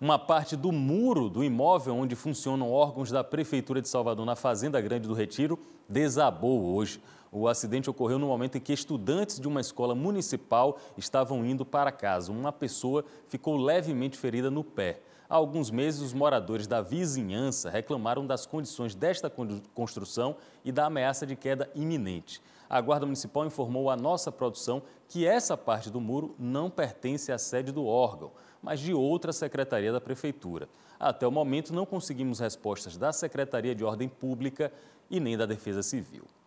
Uma parte do muro do imóvel onde funcionam órgãos da Prefeitura de Salvador na Fazenda Grande do Retiro desabou hoje. O acidente ocorreu no momento em que estudantes de uma escola municipal estavam indo para casa. Uma pessoa ficou levemente ferida no pé. Há alguns meses, os moradores da vizinhança reclamaram das condições desta construção e da ameaça de queda iminente. A Guarda Municipal informou à nossa produção que essa parte do muro não pertence à sede do órgão, mas de outra secretaria da Prefeitura. Até o momento, não conseguimos respostas da Secretaria de Ordem Pública e nem da Defesa Civil.